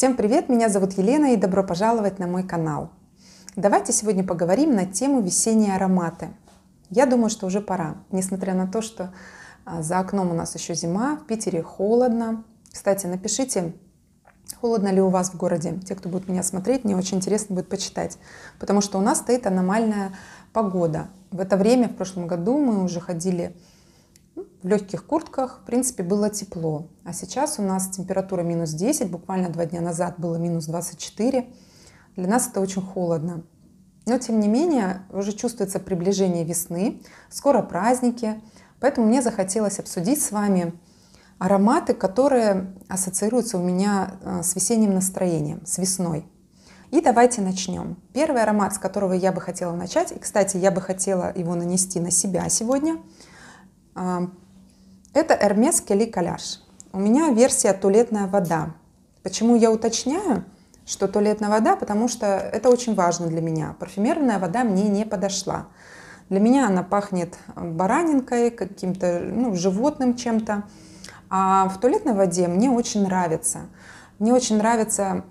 Всем привет, меня зовут Елена и добро пожаловать на мой канал. Давайте сегодня поговорим на тему весенние ароматы. Я думаю, что уже пора, несмотря на то, что а, за окном у нас еще зима, в Питере холодно. Кстати, напишите, холодно ли у вас в городе. Те, кто будет меня смотреть, мне очень интересно будет почитать, потому что у нас стоит аномальная погода. В это время, в прошлом году, мы уже ходили в легких куртках, в принципе, было тепло. А сейчас у нас температура минус 10, буквально два дня назад было минус 24. Для нас это очень холодно. Но, тем не менее, уже чувствуется приближение весны, скоро праздники. Поэтому мне захотелось обсудить с вами ароматы, которые ассоциируются у меня э, с весенним настроением, с весной. И давайте начнем. Первый аромат, с которого я бы хотела начать, и, кстати, я бы хотела его нанести на себя сегодня, э, это Hermes Келли Каляш. У меня версия туалетная вода. Почему я уточняю, что туалетная вода? Потому что это очень важно для меня. Парфюмерная вода мне не подошла. Для меня она пахнет баранинкой, каким-то ну, животным чем-то. А в туалетной воде мне очень нравится. Мне очень нравится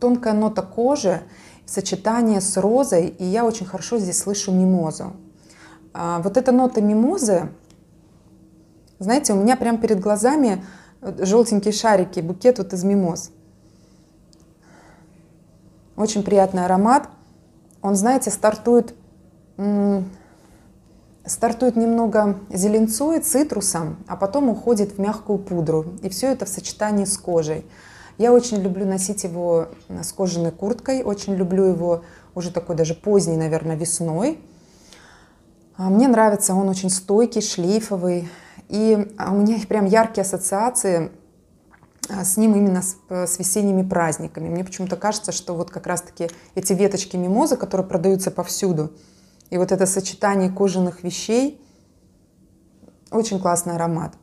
тонкая нота кожи в сочетании с розой, и я очень хорошо здесь слышу мимозу. А, вот эта нота мимозы, знаете, у меня прямо перед глазами желтенькие шарики, букет вот из мимоз. Очень приятный аромат. Он, знаете, стартует, стартует немного зеленцой, цитрусом, а потом уходит в мягкую пудру. И все это в сочетании с кожей. Я очень люблю носить его с кожаной курткой, очень люблю его уже такой даже поздней, наверное, весной. А, мне нравится, он очень стойкий, шлейфовый. И а, у меня прям яркие ассоциации а, с ним именно с, э, с весенними праздниками. Мне почему-то кажется, что вот как раз-таки эти веточки мимозы, которые продаются повсюду, и вот это сочетание кожаных вещей, очень классный аромат.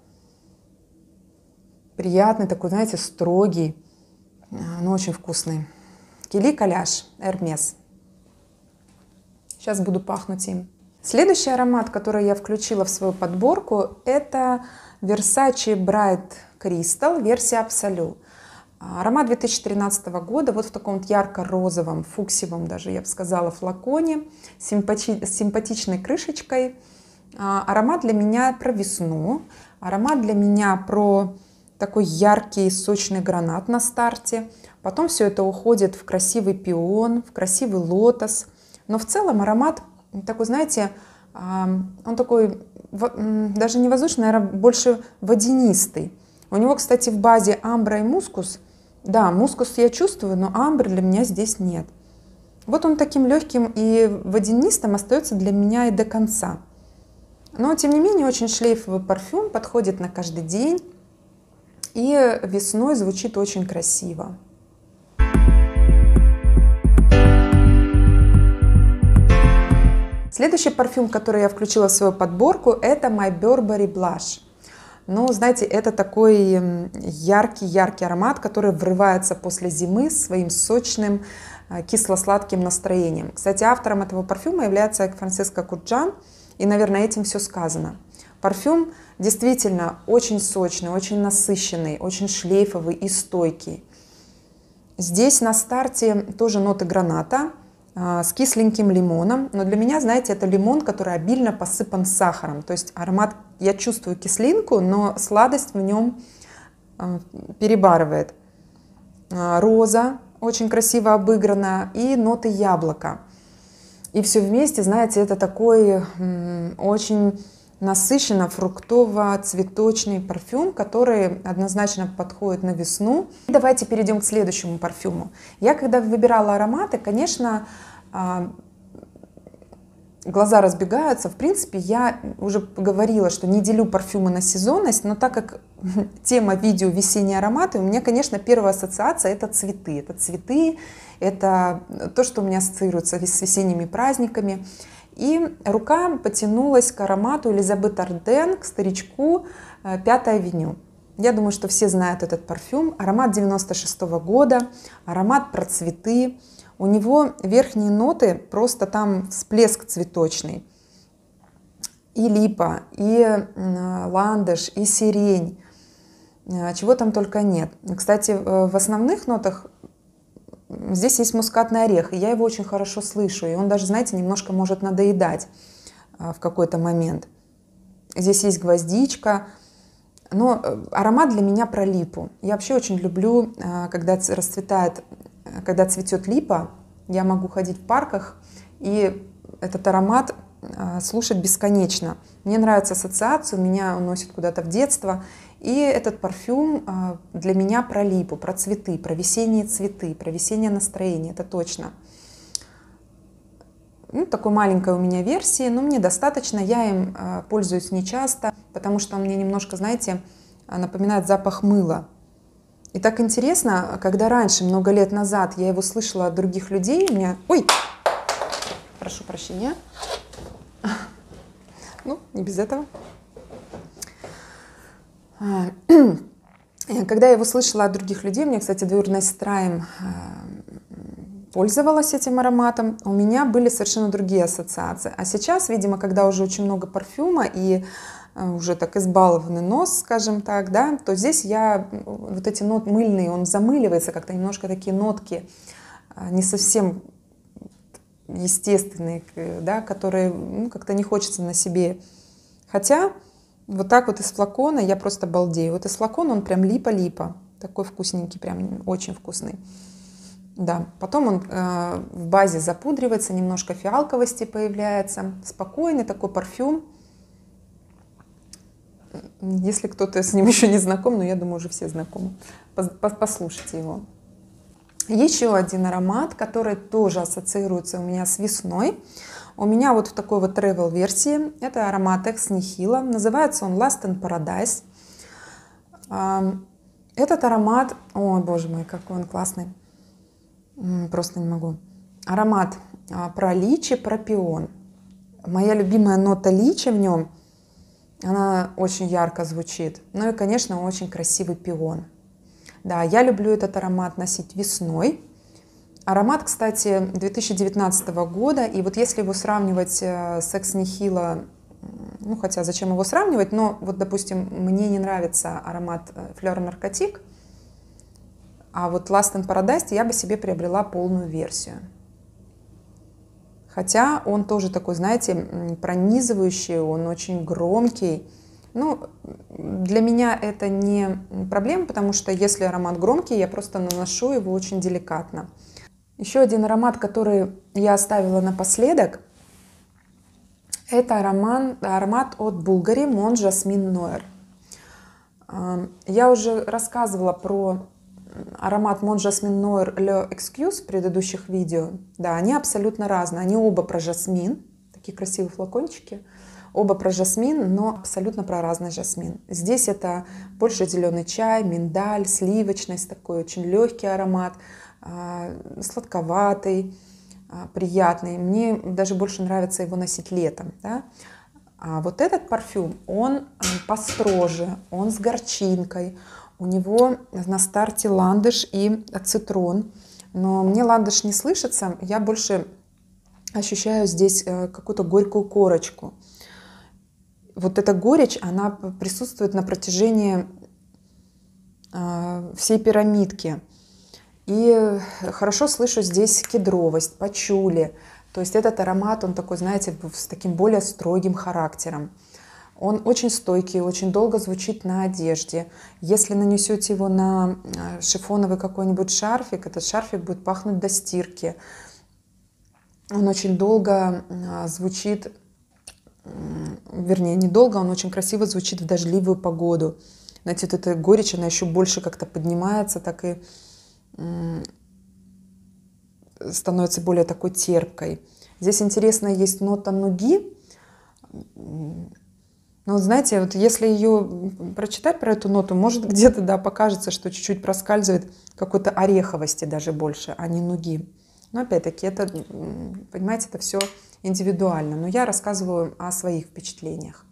Приятный такой, знаете, строгий, но очень вкусный. Кили Каляш, Эрмес. Сейчас буду пахнуть им. Следующий аромат, который я включила в свою подборку, это Versace Bright Crystal, версия Absolute. Аромат 2013 года, вот в таком вот ярко-розовом, фуксивом даже, я бы сказала, флаконе, с симпатичной крышечкой. А, аромат для меня про весну, аромат для меня про такой яркий сочный гранат на старте. Потом все это уходит в красивый пион, в красивый лотос. Но в целом аромат такой, знаете, он такой даже не воздушный, наверное, больше водянистый. У него, кстати, в базе амбра и мускус. Да, мускус я чувствую, но амбры для меня здесь нет. Вот он таким легким и водянистым остается для меня и до конца. Но, тем не менее, очень шлейфовый парфюм, подходит на каждый день и весной звучит очень красиво. Следующий парфюм, который я включила в свою подборку, это My Burberry Blush. Ну, знаете, это такой яркий-яркий аромат, который врывается после зимы своим сочным а, кисло-сладким настроением. Кстати, автором этого парфюма является Франциско Курджан, и, наверное, этим все сказано. Парфюм действительно очень сочный, очень насыщенный, очень шлейфовый и стойкий. Здесь на старте тоже ноты граната, а, с кисленьким лимоном, но для меня, знаете, это лимон, который обильно посыпан сахаром, то есть аромат, я чувствую кислинку, но сладость в нем а, перебарывает. А, роза очень красиво обыграна и ноты яблока. И все вместе, знаете, это такой очень насыщенно фруктово-цветочный парфюм, который однозначно подходит на весну. И давайте перейдем к следующему парфюму. Я когда выбирала ароматы, конечно, а, глаза разбегаются. В принципе, я уже говорила, что не делю парфюмы на сезонность, но так как тема видео «Весенние ароматы», у меня, конечно, первая ассоциация – это цветы. Это цветы, это то, что у меня ассоциируется с весенними праздниками. И рука потянулась к аромату Элизабет Арден, к старичку э, «Пятая авеню». Я думаю, что все знают этот парфюм. Аромат 96 -го года, аромат про цветы. У него верхние ноты, просто там всплеск цветочный. И липа, и ландыш, и сирень. А, чего там только нет. Кстати, э, в основных нотах здесь есть мускатный орех, и я его очень хорошо слышу. И он даже, знаете, немножко может надоедать а, в какой-то момент. Здесь есть гвоздичка, но э, аромат для меня про липу. Я вообще очень люблю, э, когда расцветает, э, когда цветет липа, я могу ходить в парках, и этот аромат слушать бесконечно. Мне нравится ассоциация, меня уносит куда-то в детство. И этот парфюм для меня про липу, про цветы, про весенние цветы, про весеннее настроение, это точно. Ну, такой маленькой у меня версии, но мне достаточно, я им пользуюсь нечасто потому что он мне немножко, знаете, а, напоминает запах мыла. И так интересно, когда раньше, много лет назад, я его слышала от других людей, у меня... Ой! Прошу прощения. Ну, не без этого. А, когда я его слышала от других людей, мне, кстати, двоюродная сестра им а, пользовалась этим ароматом, у меня были совершенно другие ассоциации. А сейчас, видимо, когда уже очень много парфюма и Э, уже так избалованный нос, скажем так, да, то здесь я вот эти ноты мыльные, он замыливается как-то немножко такие нотки а, не совсем естественные, да, которые ну, как-то не хочется на себе. Хотя вот так вот из флакона я просто балдею. Вот из флакона он прям липа-липа, такой вкусненький, прям очень вкусный. Да, потом он э, в базе запудривается, немножко фиалковости появляется, спокойный такой парфюм. Если кто-то с ним еще не знаком, но я думаю, уже все знакомы, послушайте его. Еще один аромат, который тоже ассоциируется у меня с весной. У меня вот в такой вот travel версии. Это аромат Ex Nihila. Называется он Last in Paradise. Этот аромат... Ой, боже мой, какой он классный. Просто не могу. Аромат а, про личи, про пион. Моя любимая нота личи в нем – она очень ярко звучит. Ну и, конечно, очень красивый пион. Да, я люблю этот аромат носить весной. Аромат, кстати, 2019 года. И вот если его сравнивать э, с Экс Нихила, ну хотя зачем его сравнивать, но вот, допустим, мне не нравится аромат Fleur э, Наркотик, а вот Last in Paradise я бы себе приобрела полную версию. Хотя он тоже такой, знаете, пронизывающий, он очень громкий. Ну, для меня это не проблема, потому что если аромат громкий, я просто наношу его очень деликатно. Еще один аромат, который я оставила напоследок, это аромат, аромат от Bulgari Mon Jasmine Noir. Я уже рассказывала про аромат Mon Жасмин Noir Le Excuse предыдущих видео, да, они абсолютно разные. Они оба про жасмин, такие красивые флакончики. Оба про жасмин, но абсолютно про разный жасмин. Здесь это больше зеленый чай, миндаль, сливочность, такой очень легкий аромат, а, сладковатый, а, приятный. Мне даже больше нравится его носить летом. Да? А вот этот парфюм, он построже, он с горчинкой, у него на старте ландыш и цитрон. Но мне ландыш не слышится, я больше ощущаю здесь э, какую-то горькую корочку. Вот эта горечь, она присутствует на протяжении э, всей пирамидки. И э, хорошо слышу здесь кедровость, пачули. То есть этот аромат, он такой, знаете, с таким более строгим характером. Он очень стойкий, очень долго звучит на одежде. Если нанесете его на э, шифоновый какой-нибудь шарфик, этот шарфик будет пахнуть до стирки. Он очень долго э, звучит, вернее, недолго, он очень красиво звучит в дождливую погоду. Знаете, вот эта горечь, она еще больше как-то поднимается, так и становится более такой терпкой. Здесь интересно есть нота нуги, ну, вот знаете, вот если ее прочитать про эту ноту, может где-то, да, покажется, что чуть-чуть проскальзывает какой-то ореховости даже больше, а не нуги. Но опять-таки, это, понимаете, это все индивидуально. Но я рассказываю о своих впечатлениях.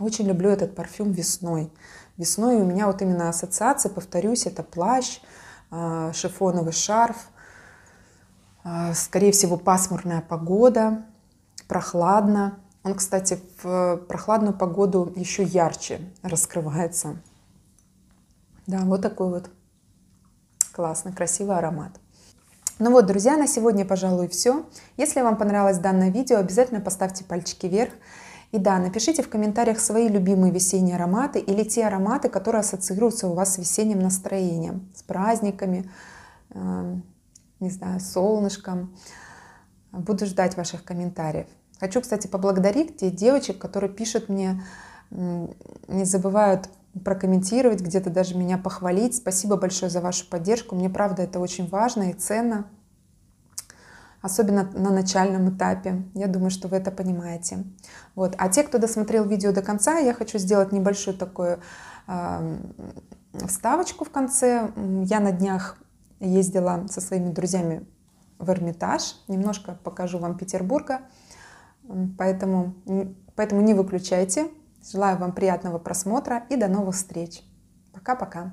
Очень люблю этот парфюм весной. Весной у меня вот именно ассоциация, повторюсь, это плащ, а, шифоновый шарф, а, скорее всего, пасмурная погода, прохладно, он, кстати, в прохладную погоду еще ярче раскрывается. Да, вот такой вот классный, красивый аромат. Ну вот, друзья, на сегодня, пожалуй, все. Если вам понравилось данное видео, обязательно поставьте пальчики вверх. И да, напишите в комментариях свои любимые весенние ароматы или те ароматы, которые ассоциируются у вас с весенним настроением, с праздниками, э, не знаю, солнышком. Буду ждать ваших комментариев. Хочу, кстати, поблагодарить тех девочек, которые пишут мне, не забывают прокомментировать, где-то даже меня похвалить. Спасибо большое за вашу поддержку. Мне, правда, это очень важно и ценно, особенно на начальном этапе. Я думаю, что вы это понимаете. Вот. А те, кто досмотрел видео до конца, я хочу сделать небольшую такую э, вставочку в конце. Я на днях ездила со своими друзьями в Эрмитаж. Немножко покажу вам Петербурга. Поэтому, поэтому не выключайте. Желаю вам приятного просмотра и до новых встреч. Пока-пока.